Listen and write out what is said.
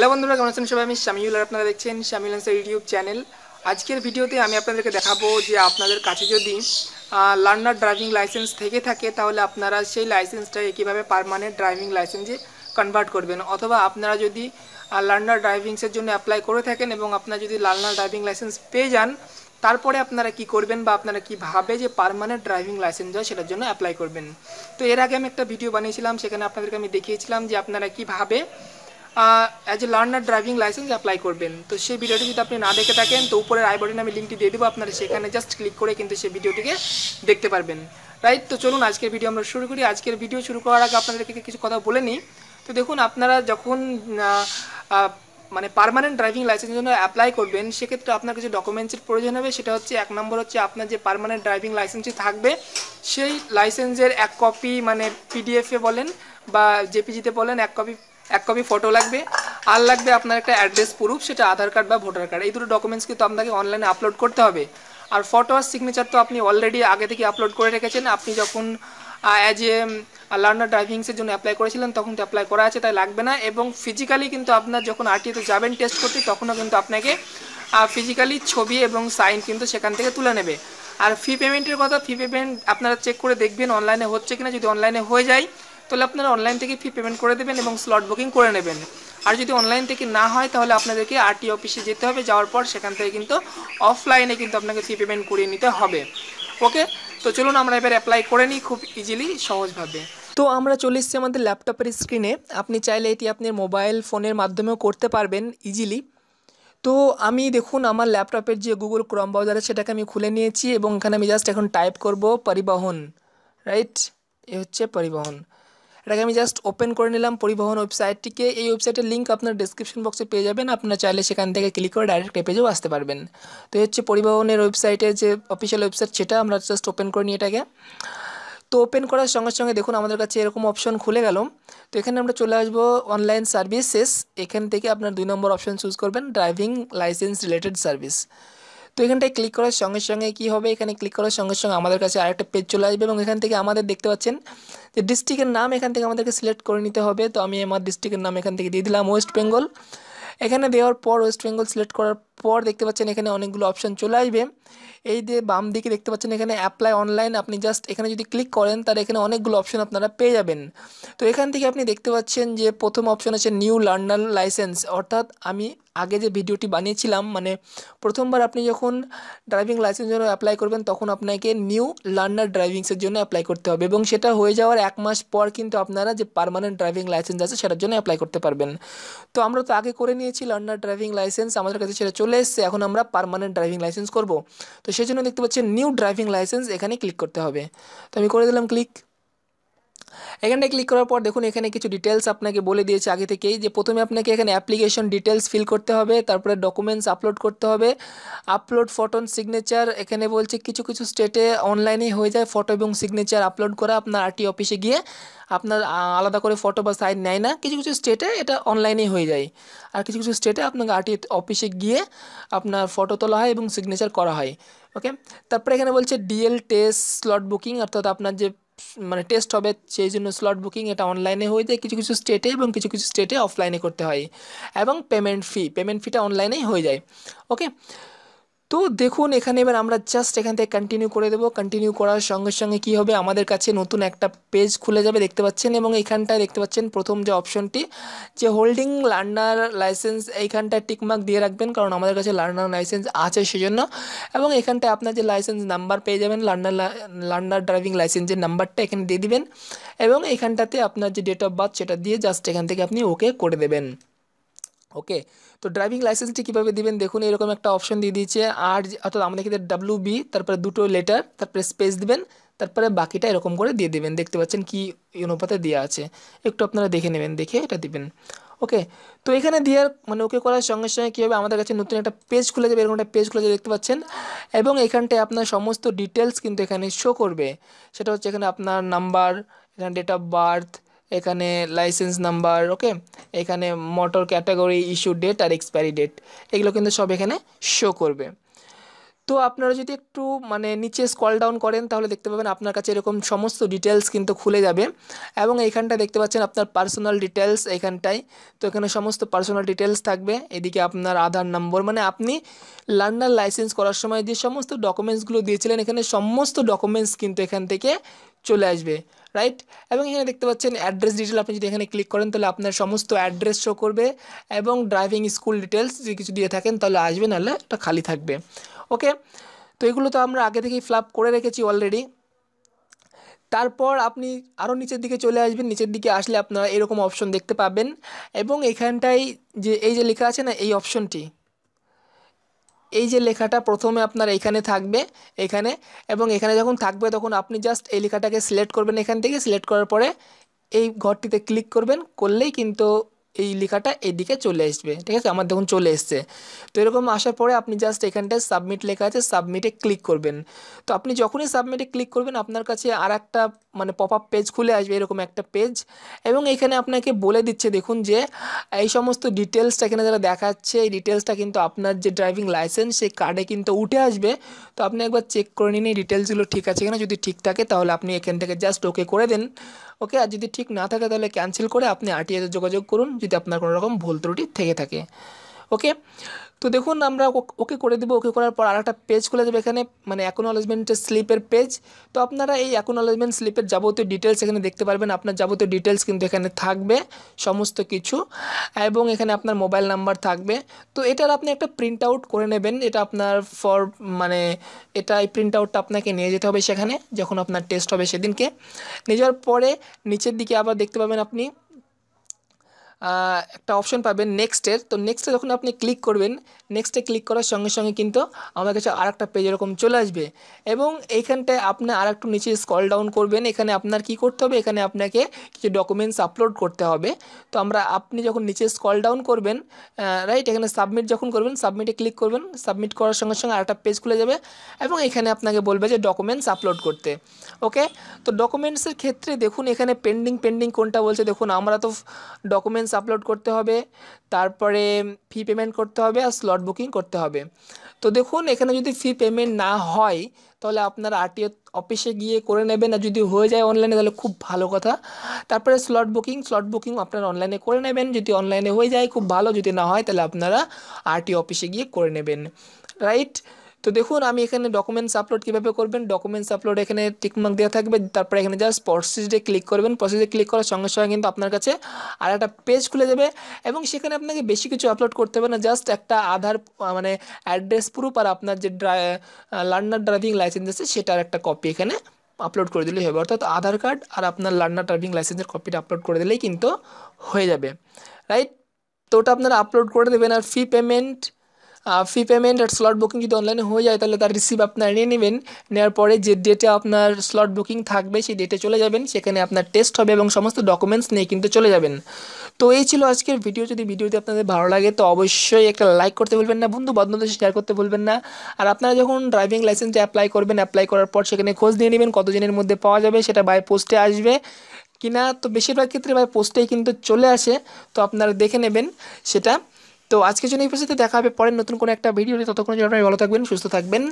hello বন্ধুরা কেমন আছেন সবাই আমি শামিউল আর আপনারা দেখছেন শামিউল আনসার ইউটিউব চ্যানেল আজকের ভিডিওতে আমি আপনাদেরকে দেখাবো যে আপনাদের কাছে যদি লার্নার ড্রাইভিং লাইসেন্স থেকে থাকে তাহলে আপনারা সেই লাইসেন্সটাকে কীভাবে পারমানেন্ট ড্রাইভিং লাইসেন্সে কনভার্ট করবেন অথবা আপনারা যদি লার্নার ড্রাইভিংসের জন্য অ্যাপ্লাই করে থাকেন এবং আপনারা যদি লার্নার ড্রাইভিং লাইসেন্স পেয়ে যান তারপরে আপনারা কি করবেন বা আপনারা কীভাবে যে পারমানেন্ট ড্রাইভিং লাইসেন্স হয় সেটার জন্য অ্যাপ্লাই করবেন তো এর আগে আমি একটা ভিডিও বানিয়েছিলাম সেখানে আপনাদেরকে আমি দেখিয়েছিলাম যে আপনারা কীভাবে as a learner driving licence apply করবেন তো সেই ভিডিওটি যদি আপনি না দেখে থাকেন তো উপরের বটনে আমি লিঙ্কটি দিয়ে দেবো আপনারা সেখানে জাস্ট ক্লিক করে কিন্তু সেই ভিডিওটিকে দেখতে পারবেন রাইট তো চলুন আজকের ভিডিও আমরা শুরু করি আজকের ভিডিও শুরু করার আগে আপনাদেরকে কিছু কথা বলে নিই তো দেখুন আপনারা যখন মানে পারমানেন্ট ড্রাইভিং লাইসেন্সের জন্য অ্যাপ্লাই করবেন সেক্ষেত্রে আপনার কিছু ডকুমেন্টসের প্রয়োজন হবে সেটা হচ্ছে এক নম্বর হচ্ছে আপনার যে পারমানেন্ট ড্রাইভিং লাইসেন্সটি থাকবে সেই লাইসেন্সের এক কপি মানে পিডিএফে বলেন বা জেপিজিতে বলেন এক কপি এক কপি ফটো লাগবে আর লাগবে আপনার একটা অ্যাড্রেস প্রুফ সেটা আধার কার্ড বা ভোটার কার্ড এই দুটো ডকুমেন্টস কিন্তু আপনাকে অনলাইনে আপলোড করতে হবে আর ফটো আর সিগনেচার তো আপনি অলরেডি আগে থেকে আপলোড করে রেখেছেন আপনি যখন অ্যাজ এ লার্নার ড্রাইভিংসের জন্য অ্যাপ্লাই করেছিলেন তখন তো অ্যাপ্লাই করা আছে তাই লাগবে না এবং ফিজিক্যালি কিন্তু আপনার যখন আরটিতে যাবেন টেস্ট করতে তখনও কিন্তু আপনাকে ফিজিক্যালি ছবি এবং সাইন কিন্তু সেখান থেকে তুলে নেবে আর ফি পেমেন্টের কথা ফি পেমেন্ট আপনারা চেক করে দেখবেন অনলাইনে হচ্ছে কিনা যদি অনলাইনে হয়ে যায় তাহলে আপনারা অনলাইন থেকে ফি পেমেন্ট করে দেবেন এবং স্লট বুকিং করে নেবেন আর যদি অনলাইন থেকে না হয় তাহলে আপনাদেরকে আরটি অফিসে যেতে হবে যাওয়ার পর সেখান থেকে কিন্তু অফলাইনে কিন্তু আপনাকে ফি পেমেন্ট করিয়ে নিতে হবে ওকে তো চলুন আমরা এবার অ্যাপ্লাই করে নিই খুব ইজিলি সহজভাবে তো আমরা চলে এসেছি আমাদের ল্যাপটপের স্ক্রিনে আপনি চাইলে এটি আপনার মোবাইল ফোনের মাধ্যমেও করতে পারবেন ইজিলি তো আমি দেখুন আমার ল্যাপটপের যে গুগল ক্রম ব্রাউজার আছে সেটাকে আমি খুলে নিয়েছি এবং এখানে আমি জাস্ট এখন টাইপ করব পরিবহন রাইট এ হচ্ছে পরিবহন এটাকে আমি জাস্ট ওপেন করে নিলাম পরিবহন ওয়েবসাইটটিকে এই ওয়েবসাইটের লিঙ্ক আপনার ডিসক্রিপশন বক্সে পেয়ে যাবেন আপনারা চাইলে সেখান থেকে ক্লিক করে ডাইরেক্ট পেজেও আসতে পারবেন তো হচ্ছে পরিবহনের ওয়েবসাইটে যে অফিসিয়াল ওয়েবসাইট সেটা আমরা জাস্ট ওপেন করে নিই এটাকে তো ওপেন করার সঙ্গে সঙ্গে দেখুন আমাদের কাছে এরকম অপশন খুলে গেল তো এখানে আমরা চলে আসবো অনলাইন সার্ভিসেস এখান থেকে আপনার দুই নম্বর অপশন চুজ করবেন ড্রাইভিং লাইসেন্স রিলেটেড সার্ভিস তো এখানটায় ক্লিক করার সঙ্গে সঙ্গে কী হবে এখানে ক্লিক করার সঙ্গে সঙ্গে আমাদের কাছে আরেকটা পেজ চলে আসবে এবং এখান থেকে আমাদের দেখতে পাচ্ছেন যে ডিস্ট্রিক্টের নাম এখান থেকে আমাদেরকে সিলেক্ট করে নিতে হবে তো আমি আমার ডিস্ট্রিক্টের নাম এখান থেকে দিয়ে দিলাম ওয়েস্ট বেঙ্গল এখানে দেওয়ার পর ওয়েস্ট বেঙ্গল সিলেক্ট করার পর দেখতে পাচ্ছেন এখানে অনেকগুলো অপশান চলে আসবে এই যে বাম দিকে দেখতে পাচ্ছেন এখানে অ্যাপ্লাই অনলাইন আপনি জাস্ট এখানে যদি ক্লিক করেন তার এখানে অনেকগুলো অপশান আপনারা পেয়ে যাবেন তো এখান থেকে আপনি দেখতে পাচ্ছেন যে প্রথম অপশান আছে নিউ লার্নার লাইসেন্স অর্থাৎ আমি আগে যে ভিডিওটি বানিয়েছিলাম মানে প্রথমবার আপনি যখন ড্রাইভিং লাইসেন্স জন্য অ্যাপ্লাই করবেন তখন আপনাকে নিউ লার্নার ড্রাইভিংসের জন্য অ্যাপ্লাই করতে হবে এবং সেটা হয়ে যাওয়ার এক মাস পর কিন্তু আপনারা যে পারমানেন্ট ড্রাইভিং লাইসেন্স আছে সেটার জন্য অ্যাপ্লাই করতে পারবেন তো আমরা তো আগে করে নিয়েছি লার্নার ড্রাইভিং লাইসেন্স আমাদের কাছে সেটা চলে এসছে এখন আমরা পারমানেন্ট ড্রাইভিং লাইসেন্স করব তো সেই জন্য দেখতে পাচ্ছেন নিউ ড্রাইভিং লাইসেন্স এখানে ক্লিক করতে হবে তো আমি করে দিলাম ক্লিক এখানে ক্লিক করার পর দেখুন এখানে কিছু ডিটেলস আপনাকে বলে দিয়েছে আগে থেকেই যে প্রথমে আপনাকে এখানে অ্যাপ্লিকেশন ডিটেলস ফিল করতে হবে তারপরে ডকুমেন্টস আপলোড করতে হবে আপলোড ফটো সিগনেচার এখানে বলছে কিছু কিছু স্টেটে অনলাইনেই হয়ে যায় ফটো এবং সিগনেচার আপলোড করা আপনার আরটি অফিসে গিয়ে আপনার আলাদা করে ফটো বা সাইন নেয় না কিছু কিছু স্টেটে এটা অনলাইনেই হয়ে যায় আর কিছু কিছু স্টেটে আপনাকে আরটি অফিসে গিয়ে আপনার ফটো তোলা হয় এবং সিগনেচার করা হয় ওকে তারপরে এখানে বলছে ডিএল টেস্ট স্লট বুকিং অর্থাৎ আপনার যে মানে টেস্ট হবে সেই জন্য স্লট বুকিং এটা অনলাইনে হয়ে যায় কিছু কিছু স্টেটে এবং কিছু কিছু স্টেটে অফলাইনে করতে হয় এবং পেমেন্ট ফি পেমেন্ট ফিটা অনলাইনেই হয়ে যায় ওকে তো দেখুন এখানে এবার আমরা জাস্ট এখান থেকে কন্টিনিউ করে দেবো কন্টিনিউ করার সঙ্গে সঙ্গে কি হবে আমাদের কাছে নতুন একটা পেজ খুলে যাবে দেখতে পাচ্ছেন এবং এখানটায় দেখতে পাচ্ছেন প্রথম যে অপশনটি যে হোল্ডিং লার্নার লাইসেন্স এইখানটায় টিকমার্ক দিয়ে রাখবেন কারণ আমাদের কাছে লার্নার লাইসেন্স আছে সেজন্য এবং এখানটায় আপনার যে লাইসেন্স নাম্বার পেয়ে যাবেন লার্নার লার্নার ড্রাইভিং লাইসেন্সের নাম্বারটা এখানে দিয়ে দিবেন এবং এখানটাতে আপনার যে ডেট অফ বার্থ সেটা দিয়ে জাস্ট এখান থেকে আপনি ওকে করে দেবেন ওকে তো ড্রাইভিং লাইসেন্সটি কীভাবে দিবেন দেখুন এরকম একটা অপশন দিয়ে দিয়েছে আর অর্থাৎ আমাদের এখানে ডাব্লু বি তারপরে দুটো লেটার তারপরে স্পেস দিবেন তারপরে বাকিটা এরকম করে দিয়ে দেবেন দেখতে পাচ্ছেন কি অনুপাতে দেওয়া আছে একটু আপনারা দেখে নেবেন দেখে এটা দিবেন ওকে তো এখানে দেওয়ার মানে ওকে করার সঙ্গে সঙ্গে কীভাবে আমাদের কাছে নতুন একটা পেজ খুলে যাবে এরকম একটা পেজ খুলে যাবে দেখতে পাচ্ছেন এবং এখানটায় আপনার সমস্ত ডিটেলস কিন্তু এখানে শো করবে সেটা হচ্ছে এখানে আপনার নাম্বার এখানে ডেট অফ বার্থ এখানে লাইসেন্স নাম্বার ওকে এখানে মোটর ক্যাটাগরি ইস্যু ডেট আর এক্সপায়ারি ডেট এগুলো কিন্তু সব এখানে শো করবে তো আপনারা যদি একটু মানে নিচে স্কল ডাউন করেন তাহলে দেখতে পাবেন আপনার কাছে এরকম সমস্ত ডিটেলস কিন্তু খুলে যাবে এবং এইখানটা দেখতে পাচ্ছেন আপনার পার্সোনাল ডিটেলস এইখানটাই তো এখানে সমস্ত পার্সোনাল ডিটেলস থাকবে এদিকে আপনার আধার নম্বর মানে আপনি লার্নার লাইসেন্স করার সময় যে সমস্ত ডকুমেন্টসগুলো দিয়েছিলেন এখানে সমস্ত ডকুমেন্টস কিন্তু এখান থেকে চলে আসবে রাইট এবং এখানে দেখতে পাচ্ছেন অ্যাড্রেস ডিটেল আপনি যদি এখানে ক্লিক করেন তাহলে আপনার সমস্ত অ্যাড্রেস শো করবে এবং ড্রাইভিং স্কুল ডিটেলস যদি কিছু দিয়ে থাকেন তাহলে আসবে নাহলে এটা খালি থাকবে ওকে তো এগুলো তো আমরা আগে থেকেই ফ্লাপ করে রেখেছি অলরেডি তারপর আপনি আরও নিচের দিকে চলে আসবেন নিচের দিকে আসলে আপনারা এরকম অপশন দেখতে পাবেন এবং এখানটাই যে এই যে লেখা আছে না এই অপশনটি এই যে লেখাটা প্রথমে আপনার এখানে থাকবে এখানে এবং এখানে যখন থাকবে তখন আপনি জাস্ট এই লেখাটাকে সিলেক্ট করবেন এখান থেকে সিলেক্ট করার পরে এই ঘরটিতে ক্লিক করবেন করলেই কিন্তু এই লেখাটা এদিকে চলে আসবে ঠিক আছে আমার দেখুন চলে এসছে তো এরকম আসার পরে আপনি জাস্ট এখানটায় সাবমিট লেখা আছে সাবমিটে ক্লিক করবেন তো আপনি যখনই সাবমিটে ক্লিক করবেন আপনার কাছে আর একটা মানে পপ আপ পেজ খুলে আসবে এরকম একটা পেজ এবং এখানে আপনাকে বলে দিচ্ছে দেখুন যে এই সমস্ত ডিটেলসটা এখানে যারা দেখাচ্ছে এই ডিটেলসটা কিন্তু আপনার যে ড্রাইভিং লাইসেন্স সেই কার্ডে কিন্তু উঠে আসবে তো আপনি একবার চেক করে নিন এই ডিটেলসগুলো ঠিক আছে কিনা যদি ঠিক থাকে তাহলে আপনি এখান থেকে জাস্ট ওকে করে দেন ওকে আর যদি ঠিক না থাকে তাহলে ক্যান্সেল করে আপনি আরটিআইতে যোগাযোগ করুন যদি আপনার কোনো রকম ভুল ত্রুটি থেকে থাকে ওকে তো দেখুন আমরা ওকে করে দেবো ওকে করার পর আর একটা পেজ খুলে দেবে এখানে মানে অ্যাকনোলেজমেন্টের স্লিপের পেজ তো আপনারা এই অ্যাকনোলেজমেন্ট স্লিপের যাবতীয় ডিটেলস এখানে দেখতে পারবেন আপনার যাবতীয় ডিটেলস কিন্তু এখানে থাকবে সমস্ত কিছু এবং এখানে আপনার মোবাইল নাম্বার থাকবে তো এটার আপনি একটা প্রিন্ট আউট করে নেবেন এটা আপনার ফর মানে এটা এই প্রিন্ট আউটটা আপনাকে নিয়ে যেতে হবে সেখানে যখন আপনার টেস্ট হবে সেদিনকে নিয়ে যাওয়ার পরে নিচের দিকে আবার দেখতে পাবেন আপনি একটা অপশন পাবেন নেক্সটের তো নেক্সটে যখন আপনি ক্লিক করবেন নেক্সটে ক্লিক করার সঙ্গে সঙ্গে কিন্তু আমার কাছে আর একটা পেজ এরকম চলে আসবে এবং এইখানটায় আপনি আর একটু নিচে স্কল ডাউন করবেন এখানে আপনার কি করতে হবে এখানে আপনাকে কিছু ডকুমেন্টস আপলোড করতে হবে তো আমরা আপনি যখন নিচে স্কল ডাউন করবেন রাইট এখানে সাবমিট যখন করবেন সাবমিটে ক্লিক করবেন সাবমিট করার সঙ্গে সঙ্গে আরেকটা পেজ খুলে যাবে এবং এখানে আপনাকে বলবে যে ডকুমেন্টস আপলোড করতে ওকে তো ডকুমেন্টসের ক্ষেত্রে দেখুন এখানে পেন্ডিং পেন্ডিং কোনটা বলছে দেখুন আমরা তো ডকুমেন্টস রেফারেন্স আপলোড করতে হবে তারপরে ফি পেমেন্ট করতে হবে আর স্লট বুকিং করতে হবে তো দেখুন এখানে যদি ফি পেমেন্ট না হয় তাহলে আপনার আরটিও অফিসে গিয়ে করে নেবেন আর যদি হয়ে যায় অনলাইনে তাহলে খুব ভালো কথা তারপরে স্লট বুকিং স্লট বুকিং আপনারা অনলাইনে করে নেবেন যদি অনলাইনে হয়ে যায় খুব ভালো যদি না হয় তাহলে আপনারা আরটিও অফিসে গিয়ে করে নেবেন রাইট তো দেখুন আমি এখানে ডকুমেন্টস আপলোড কীভাবে করবেন ডকুমেন্টস আপলোড এখানে টিকমার্ক দেওয়া থাকবে তারপরে এখানে জাস্ট প্রসেসে ক্লিক করবেন প্রসেসে ক্লিক করার সঙ্গে সঙ্গে কিন্তু আপনার কাছে আর একটা পেজ খুলে যাবে এবং সেখানে আপনাকে বেশি কিছু আপলোড করতে হবে না জাস্ট একটা আধার মানে অ্যাড্রেস প্রুফ আর আপনার যে লার্নার ড্রাইভিং লাইসেন্স আছে সেটার একটা কপি এখানে আপলোড করে দিলেই হবে অর্থাৎ আধার কার্ড আর আপনার লার্নার ড্রাইভিং লাইসেন্সের কপিটা আপলোড করে দিলেই কিন্তু হয়ে যাবে রাইট তো ওটা আপনারা আপলোড করে দেবেন আর ফি পেমেন্ট ফি পেমেন্ট আর স্লট বুকিং যদি অনলাইনে হয়ে যায় তাহলে তার রিসিভ আপনার নিয়ে নেবেন নেওয়ার পরে যে ডেটে আপনার স্লট বুকিং থাকবে সেই ডেটে চলে যাবেন সেখানে আপনার টেস্ট হবে এবং সমস্ত ডকুমেন্টস নিয়ে কিন্তু চলে যাবেন তো এই ছিল আজকের ভিডিও যদি ভিডিওটি আপনাদের ভালো লাগে তো অবশ্যই একটা লাইক করতে ভুলবেন না বন্ধু বান্ধবদের শেয়ার করতে ভুলবেন না আর আপনারা যখন ড্রাইভিং লাইসেন্সে অ্যাপ্লাই করবেন অ্যাপ্লাই করার পর সেখানে খোঁজ নিয়ে নেবেন কতজনের মধ্যে পাওয়া যাবে সেটা বাই পোস্টে আসবে কিনা তো বেশিরভাগ ক্ষেত্রে বাই পোস্টেই কিন্তু চলে আসে তো আপনারা দেখে নেবেন সেটা তো আজকের জন্য এই পর্যন্ত দেখা হবে পরে নতুন কোনো একটা ভিডিওতে ততক্ষণ জন্য ভালো থাকবেন সুস্থ থাকবেন